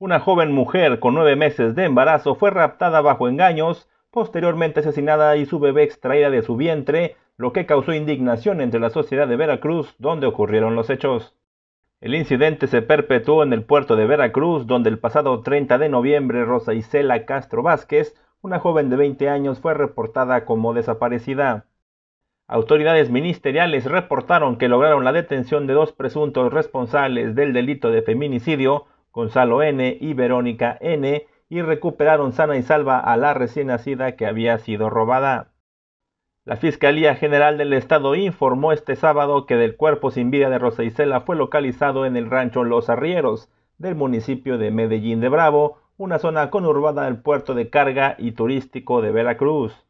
Una joven mujer con nueve meses de embarazo fue raptada bajo engaños, posteriormente asesinada y su bebé extraída de su vientre, lo que causó indignación entre la sociedad de Veracruz donde ocurrieron los hechos. El incidente se perpetuó en el puerto de Veracruz, donde el pasado 30 de noviembre Rosa Isela Castro Vázquez, una joven de 20 años, fue reportada como desaparecida. Autoridades ministeriales reportaron que lograron la detención de dos presuntos responsables del delito de feminicidio, Gonzalo N. y Verónica N. y recuperaron sana y salva a la recién nacida que había sido robada. La Fiscalía General del Estado informó este sábado que del cuerpo sin vida de Rosa Isela fue localizado en el rancho Los Arrieros del municipio de Medellín de Bravo, una zona conurbada del puerto de carga y turístico de Veracruz.